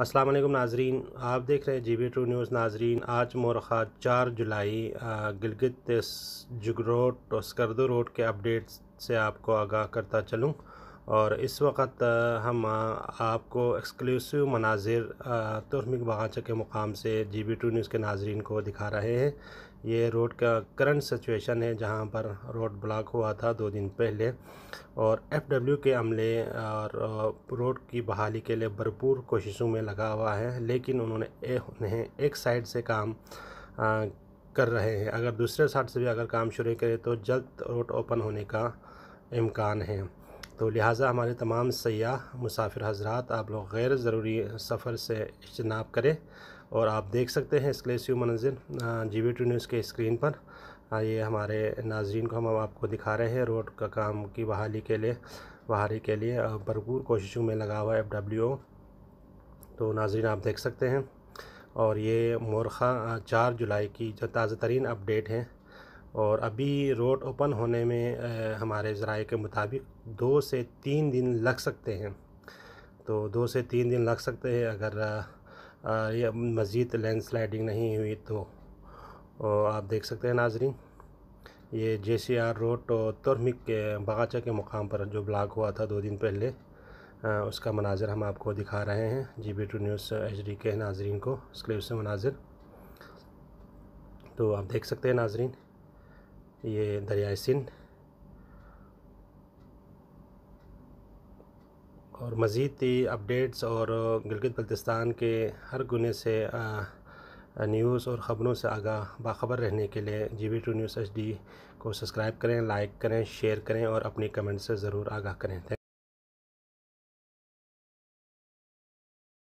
अस्सलाम वालेकुम नाजरीन आप देख रहे हैं जी बी टू न्यूज़ नाजरीन आज मोरखा चार जुलाई गिलगित जुगरोट और स्कर्दो रोड के अपडेट्स से आपको आगाह करता चलूँ और इस वक्त हम आपको एक्सक्लूसिव मनाजिर तुर्मिक बगाचा के मुकाम से जी बी टू न्यूज़ के नाजरन को दिखा रहे हैं ये रोड का करंट सिचुएशन है जहां पर रोड ब्लॉक हुआ था दो दिन पहले और एफ डब्ल्यू के अमले और रोड की बहाली के लिए भरपूर कोशिशों में लगा हुआ है लेकिन उन्होंने उन्हें एक साइड से काम आ, कर रहे हैं अगर दूसरे साइड से भी अगर काम शुरू करें तो जल्द रोड ओपन होने का इम्कान है तो लिहाजा हमारे तमाम सयाह मुसाफिर हजरात आप लोग गैर ज़रूरी सफ़र से इजनाब करें और आप देख सकते हैं इसकलेसियो मंजिल जी बी टी न्यूज़ के स्क्रीन पर ये हमारे नाजरन को हम आपको दिखा रहे हैं रोड का काम की बहाली के लिए बहाली के लिए भरपूर कोशिशों में लगा हुआ है एफ डब्ल्यू ओ तो नाजरन आप देख सकते हैं और ये मोरखा चार जुलाई की जो ताज़ा तरीन अपडेट है और अभी रोड ओपन होने में आ, हमारे ज़राए के मुताबिक दो से तीन दिन लग सकते हैं तो दो से तीन दिन लग सकते हैं अगर ये मज़ीद लैंड स्लाइडिंग नहीं हुई तो आप देख सकते हैं नाजरीन ये जे सी आर रोड तो तुरमिक के बगाचा के मुकाम पर जो ब्लॉक हुआ था दो दिन पहले आ, उसका मनाजर हम आपको दिखा रहे हैं G B two news H D के नाजरन को इसके लिए उससे मनाजिर तो आप देख सकते हैं नाजरीन ये दरियाए सिंध और मज़ीद अपडेट्स और गिलगित बल्तिस्तान के हर गुने से न्यूज़ और ख़बरों से आगा बाखबर रहने के लिए G B two news H D को सब्सक्राइब करें लाइक करें शेयर करें और अपनी कमेंट से ज़रूर आगाह करें